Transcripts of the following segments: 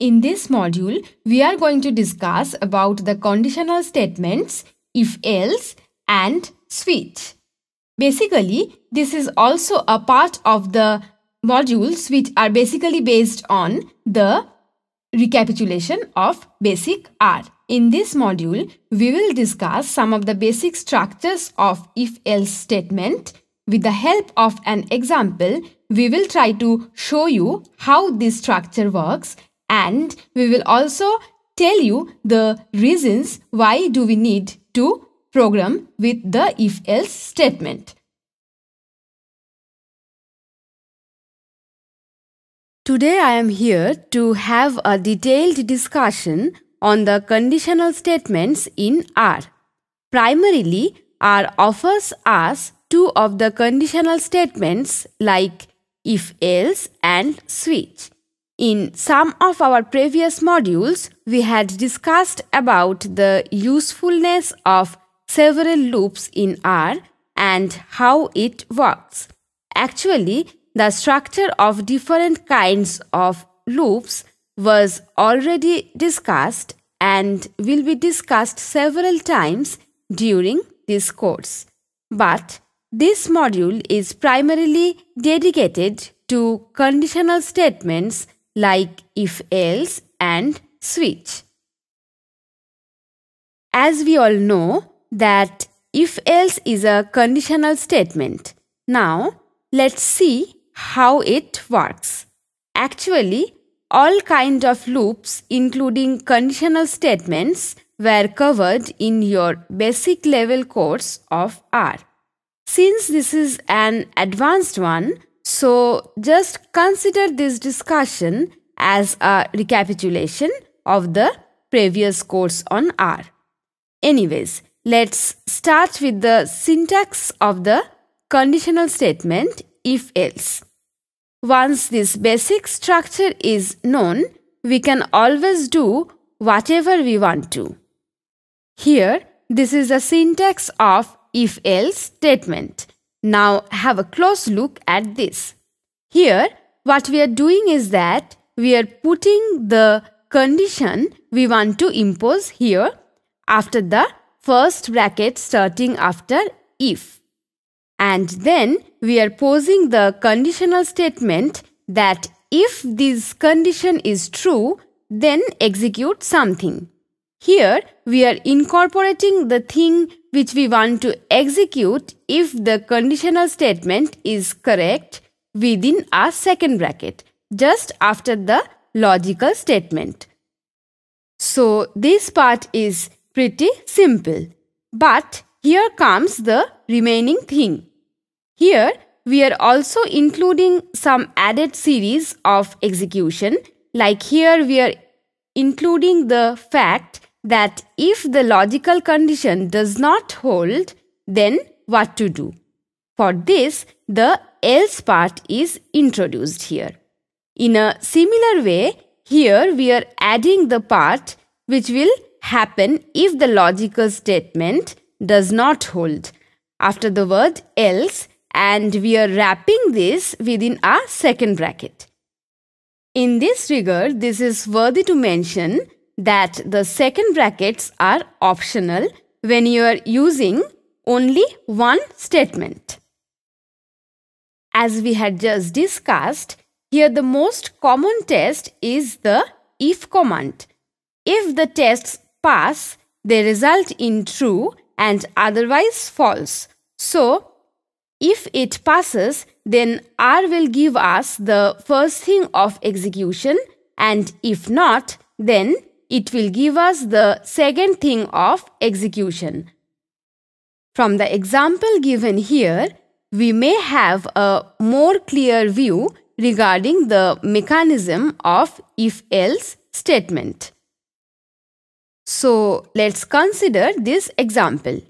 In this module, we are going to discuss about the conditional statements if else and switch. Basically, this is also a part of the modules which are basically based on the recapitulation of basic R. In this module, we will discuss some of the basic structures of if-else statement. With the help of an example, we will try to show you how this structure works and we will also tell you the reasons why do we need to program with the if-else statement. Today I am here to have a detailed discussion on the conditional statements in R. Primarily, R offers us two of the conditional statements like if-else and switch. In some of our previous modules, we had discussed about the usefulness of several loops in R and how it works. Actually, the structure of different kinds of loops was already discussed and will be discussed several times during this course. But this module is primarily dedicated to conditional statements like if else and switch. As we all know that if else is a conditional statement. Now let's see how it works. Actually, all kind of loops including conditional statements were covered in your basic level course of R. Since this is an advanced one, so, just consider this discussion as a recapitulation of the previous course on R. Anyways, let's start with the syntax of the conditional statement if else. Once this basic structure is known, we can always do whatever we want to. Here, this is the syntax of if else statement. Now have a close look at this. Here what we are doing is that we are putting the condition we want to impose here after the first bracket starting after if. And then we are posing the conditional statement that if this condition is true, then execute something. Here we are incorporating the thing which we want to execute if the conditional statement is correct within our second bracket, just after the logical statement. So this part is pretty simple. But here comes the remaining thing. Here we are also including some added series of execution like here we are including the fact that if the logical condition does not hold, then what to do. For this, the else part is introduced here. In a similar way, here we are adding the part which will happen if the logical statement does not hold after the word else and we are wrapping this within a second bracket. In this regard, this is worthy to mention that the second brackets are optional when you are using only one statement. As we had just discussed, here the most common test is the if command. If the tests pass, they result in true and otherwise false. So, if it passes, then R will give us the first thing of execution and if not, then it will give us the second thing of execution. From the example given here, we may have a more clear view regarding the mechanism of if-else statement. So let's consider this example.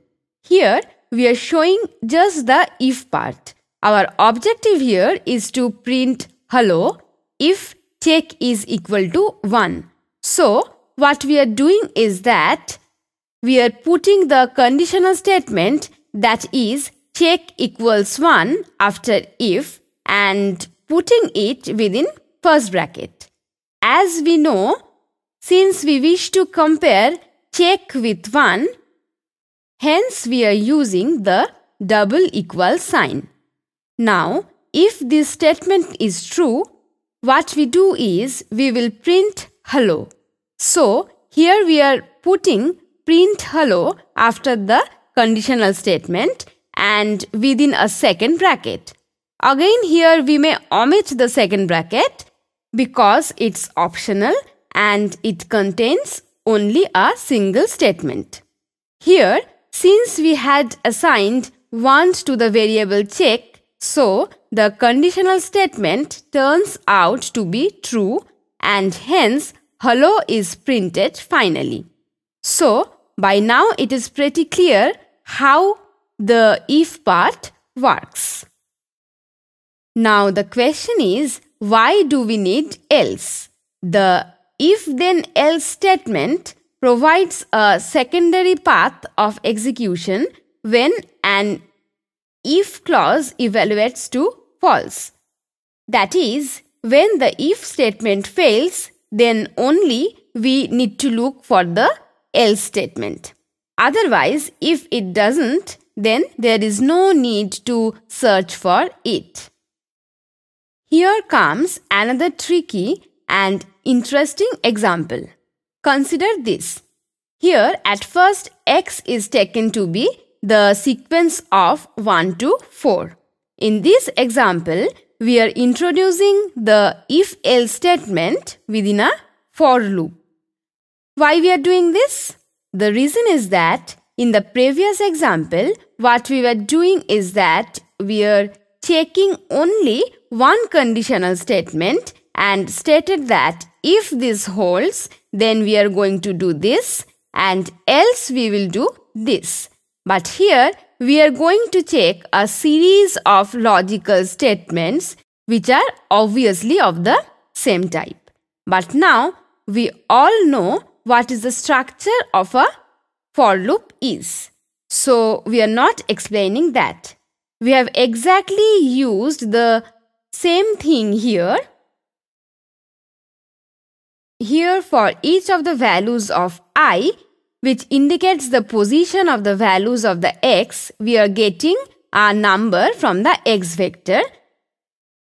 Here we are showing just the if part. Our objective here is to print hello if check is equal to 1. So what we are doing is that we are putting the conditional statement that is check equals 1 after if and putting it within first bracket. As we know, since we wish to compare check with 1, hence we are using the double equal sign. Now, if this statement is true, what we do is we will print hello. So here we are putting print hello after the conditional statement and within a second bracket. Again here we may omit the second bracket because it's optional and it contains only a single statement. Here, since we had assigned one to the variable check, so the conditional statement turns out to be true and hence hello is printed finally. So, by now it is pretty clear how the if part works. Now the question is why do we need else? The if then else statement provides a secondary path of execution when an if clause evaluates to false. That is, when the if statement fails, then only we need to look for the else statement. Otherwise, if it doesn't, then there is no need to search for it. Here comes another tricky and interesting example. Consider this. Here at first x is taken to be the sequence of 1 to 4. In this example, we are introducing the if-else statement within a for loop. Why we are doing this? The reason is that in the previous example, what we were doing is that we are taking only one conditional statement and stated that if this holds, then we are going to do this and else we will do this. But here we are going to check a series of logical statements which are obviously of the same type. But now we all know what is the structure of a for loop is. So we are not explaining that. We have exactly used the same thing here. Here for each of the values of i, which indicates the position of the values of the x, we are getting our number from the x vector.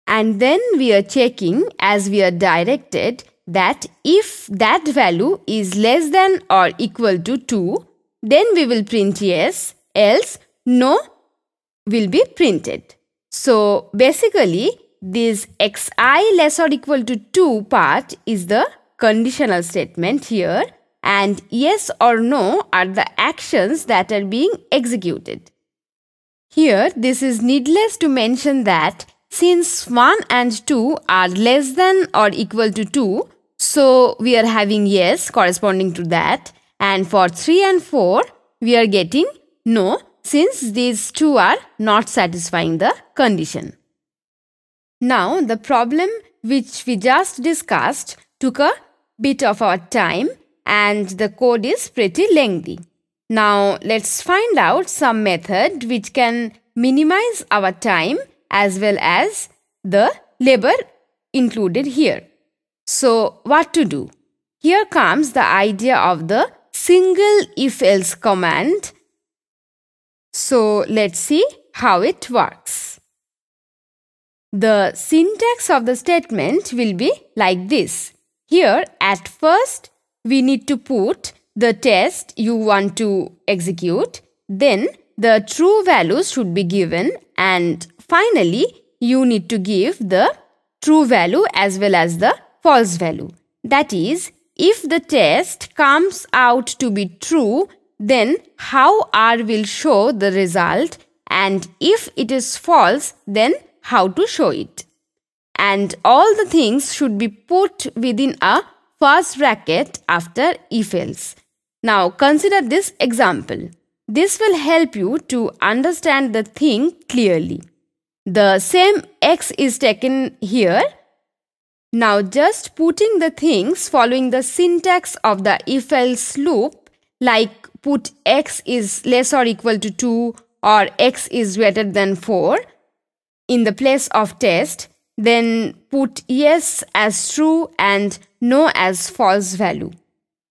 And then we are checking as we are directed that if that value is less than or equal to 2, then we will print yes, else no will be printed. So basically, this xi less or equal to 2 part is the conditional statement here and yes or no are the actions that are being executed. Here, this is needless to mention that since 1 and 2 are less than or equal to 2, so we are having yes corresponding to that, and for 3 and 4, we are getting no since these two are not satisfying the condition. Now, the problem which we just discussed took a bit of our time and the code is pretty lengthy. Now let's find out some method which can minimize our time as well as the labor included here. So what to do? Here comes the idea of the single if-else command. So let's see how it works. The syntax of the statement will be like this. Here at first we need to put the test you want to execute. Then the true values should be given and finally you need to give the true value as well as the false value. That is, if the test comes out to be true, then how R will show the result and if it is false, then how to show it. And all the things should be put within a first bracket after if else. Now consider this example. This will help you to understand the thing clearly. The same x is taken here. Now just putting the things following the syntax of the if else loop like put x is less or equal to 2 or x is greater than 4 in the place of test then put yes as true and Know as false value.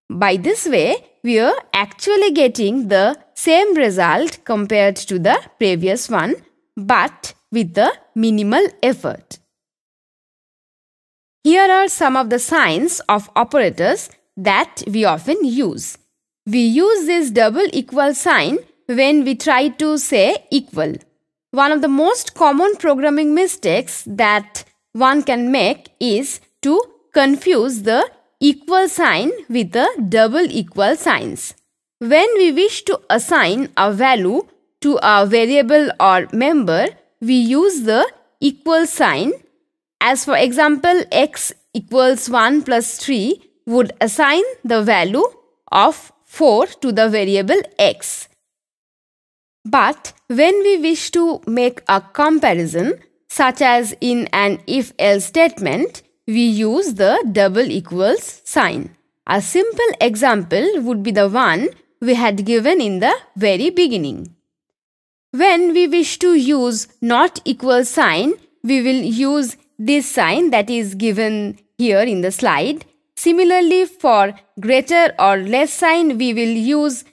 By this way, we are actually getting the same result compared to the previous one but with the minimal effort. Here are some of the signs of operators that we often use. We use this double equal sign when we try to say equal. One of the most common programming mistakes that one can make is to confuse the equal sign with the double equal signs. When we wish to assign a value to a variable or member, we use the equal sign. As for example, x equals 1 plus 3 would assign the value of 4 to the variable x. But when we wish to make a comparison, such as in an if-else statement, we use the double equals sign. A simple example would be the one we had given in the very beginning. When we wish to use not equal sign, we will use this sign that is given here in the slide. Similarly, for greater or less sign, we will use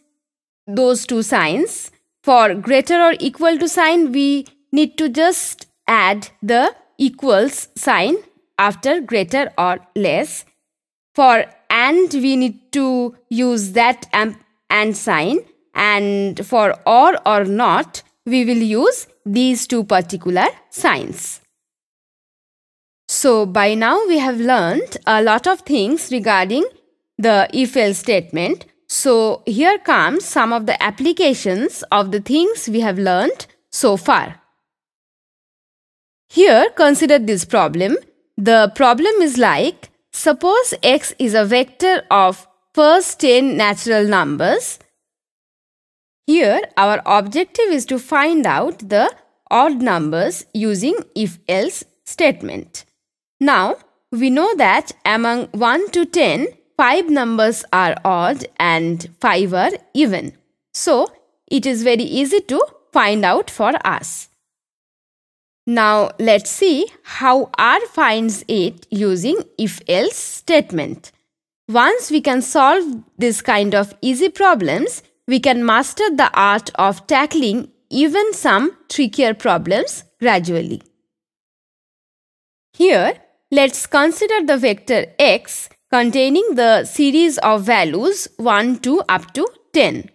those two signs. For greater or equal to sign, we need to just add the equals sign after greater or less. For and we need to use that and sign and for or or not we will use these two particular signs. So by now we have learned a lot of things regarding the if-else statement. So here comes some of the applications of the things we have learned so far. Here consider this problem the problem is like, suppose x is a vector of first 10 natural numbers. Here, our objective is to find out the odd numbers using if-else statement. Now, we know that among 1 to 10, 5 numbers are odd and 5 are even. So, it is very easy to find out for us. Now let's see how R finds it using if else statement. Once we can solve this kind of easy problems, we can master the art of tackling even some trickier problems gradually. Here, let's consider the vector x containing the series of values 1, 2 up to 10.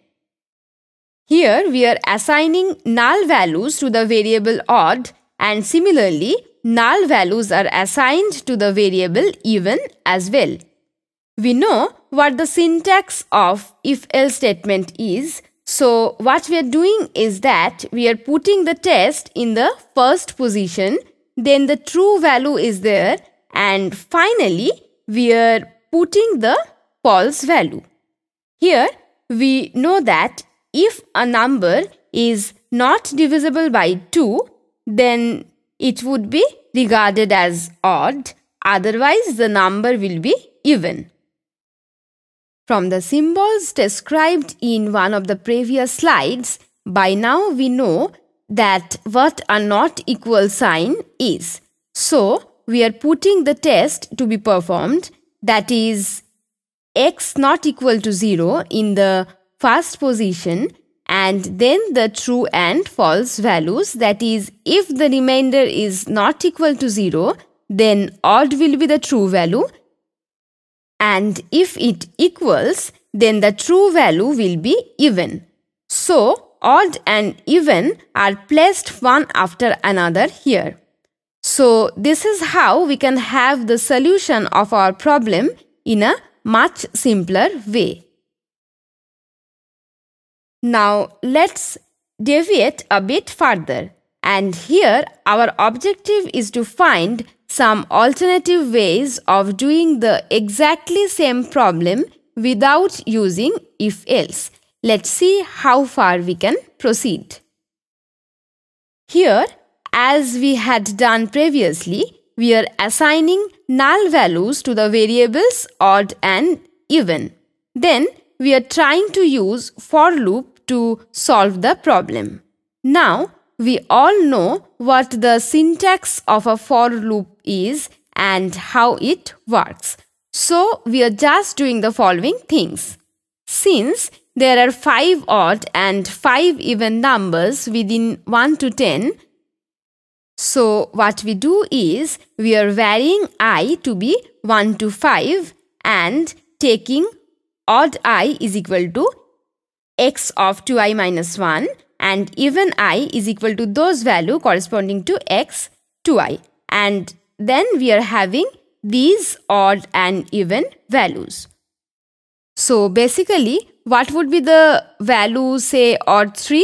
Here, we are assigning null values to the variable odd and similarly, null values are assigned to the variable even as well. We know what the syntax of if-else statement is. So what we are doing is that we are putting the test in the first position, then the true value is there and finally we are putting the false value. Here we know that if a number is not divisible by 2 then it would be regarded as odd, otherwise the number will be even. From the symbols described in one of the previous slides, by now we know that what a not equal sign is. So, we are putting the test to be performed that is x not equal to 0 in the first position and then the true and false values that is if the remainder is not equal to 0 then odd will be the true value and if it equals then the true value will be even. So odd and even are placed one after another here. So this is how we can have the solution of our problem in a much simpler way. Now let's deviate a bit further and here our objective is to find some alternative ways of doing the exactly same problem without using if else. Let's see how far we can proceed. Here, as we had done previously, we are assigning null values to the variables odd and even. Then we are trying to use for loop to solve the problem. Now, we all know what the syntax of a for loop is and how it works. So, we are just doing the following things. Since there are 5 odd and 5 even numbers within 1 to 10, so what we do is we are varying i to be 1 to 5 and taking odd i is equal to x of 2i minus 1 and even i is equal to those value corresponding to x, 2i. And then we are having these odd and even values. So basically, what would be the value say odd 3?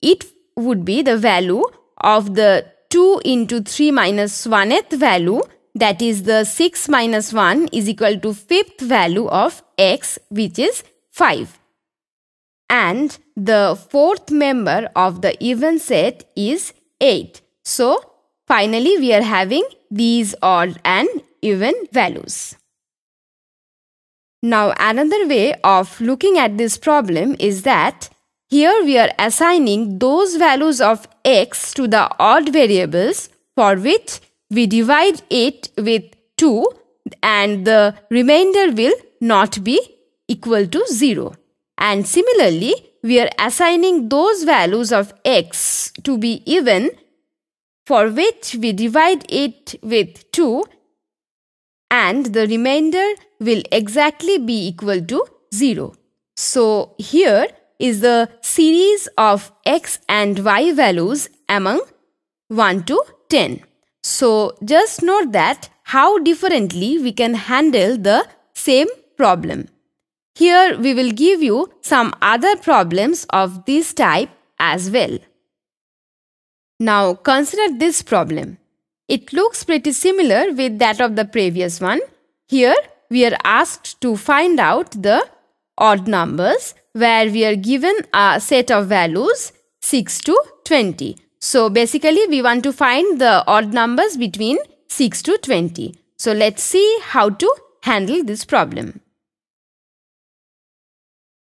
It would be the value of the 2 into 3 minus 1th value that is the 6 minus 1 is equal to fifth value of x which is 5. And the fourth member of the even set is 8. So finally we are having these odd and even values. Now another way of looking at this problem is that here we are assigning those values of x to the odd variables for which we divide it with 2 and the remainder will not be equal to 0. And similarly, we are assigning those values of x to be even for which we divide it with 2 and the remainder will exactly be equal to 0. So here is the series of x and y values among 1 to 10. So just note that how differently we can handle the same problem. Here we will give you some other problems of this type as well. Now consider this problem. It looks pretty similar with that of the previous one. Here we are asked to find out the odd numbers where we are given a set of values 6 to 20 so basically we want to find the odd numbers between 6 to 20. So let's see how to handle this problem.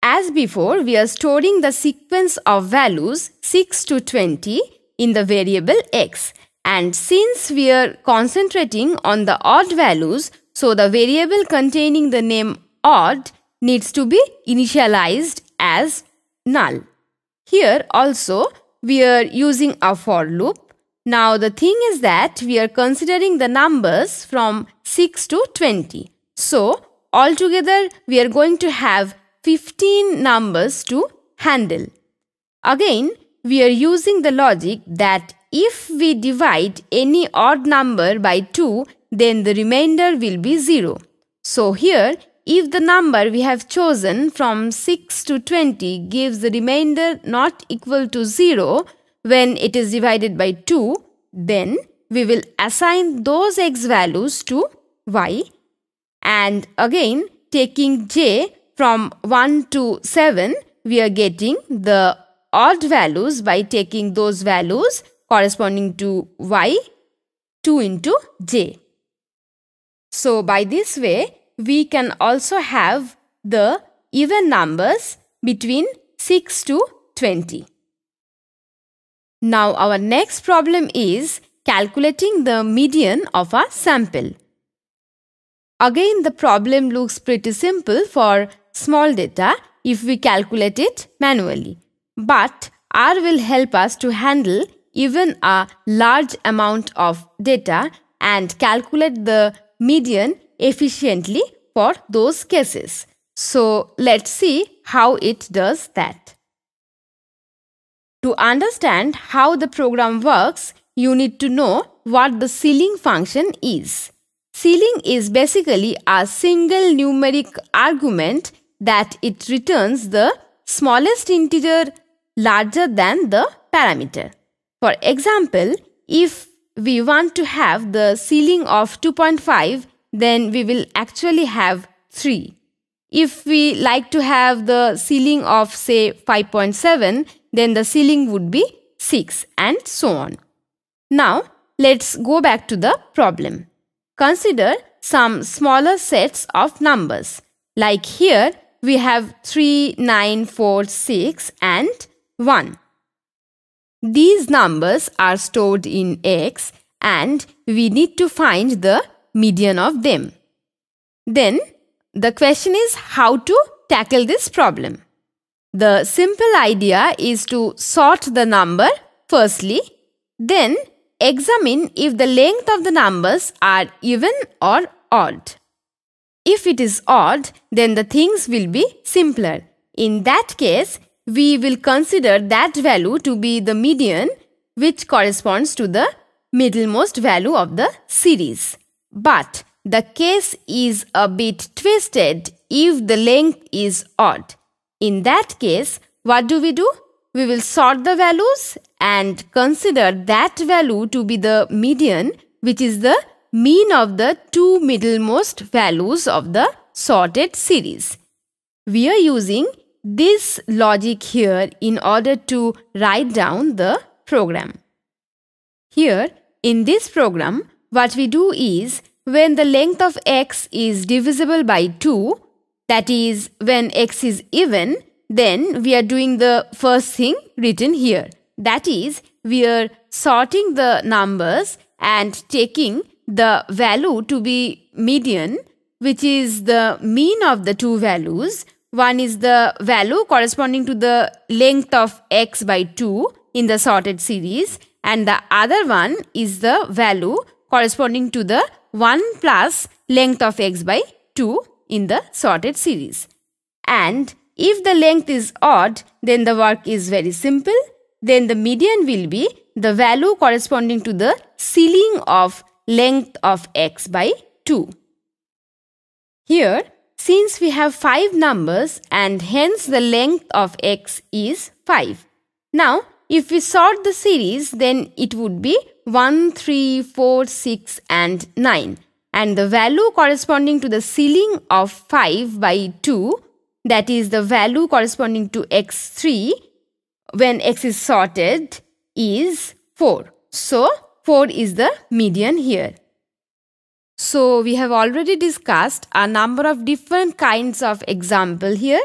As before, we are storing the sequence of values 6 to 20 in the variable x. And since we are concentrating on the odd values, so the variable containing the name odd needs to be initialized as null. Here also, we are using a for loop. Now the thing is that we are considering the numbers from 6 to 20. So altogether we are going to have 15 numbers to handle. Again we are using the logic that if we divide any odd number by 2 then the remainder will be 0. So here if the number we have chosen from 6 to 20 gives the remainder not equal to 0 when it is divided by 2, then we will assign those x values to y and again taking j from 1 to 7 we are getting the odd values by taking those values corresponding to y 2 into j. So by this way we can also have the even numbers between 6 to 20. Now our next problem is calculating the median of a sample. Again the problem looks pretty simple for small data if we calculate it manually. But R will help us to handle even a large amount of data and calculate the median efficiently for those cases. So let's see how it does that. To understand how the program works, you need to know what the ceiling function is. Ceiling is basically a single numeric argument that it returns the smallest integer larger than the parameter. For example, if we want to have the ceiling of 2.5 then we will actually have 3. If we like to have the ceiling of say 5.7, then the ceiling would be 6 and so on. Now, let's go back to the problem. Consider some smaller sets of numbers. Like here, we have 3, 9, 4, 6 and 1. These numbers are stored in X and we need to find the median of them. Then the question is how to tackle this problem. The simple idea is to sort the number firstly, then examine if the length of the numbers are even or odd. If it is odd, then the things will be simpler. In that case, we will consider that value to be the median which corresponds to the middlemost value of the series. But the case is a bit twisted if the length is odd. In that case, what do we do? We will sort the values and consider that value to be the median, which is the mean of the two middlemost values of the sorted series. We are using this logic here in order to write down the program. Here, in this program, what we do is, when the length of x is divisible by 2, that is, when x is even, then we are doing the first thing written here. That is, we are sorting the numbers and taking the value to be median, which is the mean of the two values. One is the value corresponding to the length of x by 2 in the sorted series and the other one is the value corresponding to the 1 plus length of x by 2 in the sorted series. And if the length is odd, then the work is very simple. Then the median will be the value corresponding to the ceiling of length of x by 2. Here, since we have 5 numbers and hence the length of x is 5. Now, if we sort the series, then it would be 1, 3, 4, 6 and 9 and the value corresponding to the ceiling of 5 by 2 that is the value corresponding to x3 when x is sorted is 4. So 4 is the median here. So we have already discussed a number of different kinds of example here.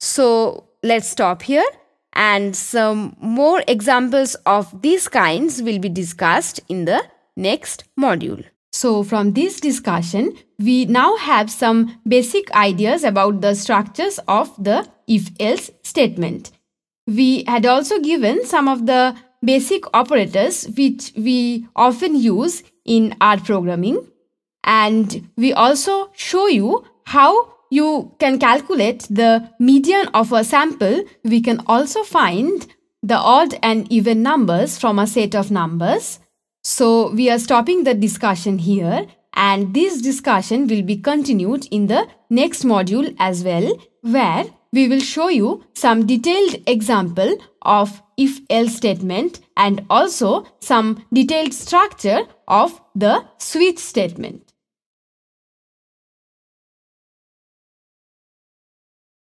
So let's stop here and some more examples of these kinds will be discussed in the next module. So from this discussion, we now have some basic ideas about the structures of the if-else statement. We had also given some of the basic operators which we often use in our programming and we also show you how you can calculate the median of a sample, we can also find the odd and even numbers from a set of numbers. So we are stopping the discussion here and this discussion will be continued in the next module as well where we will show you some detailed example of if-else statement and also some detailed structure of the switch statement.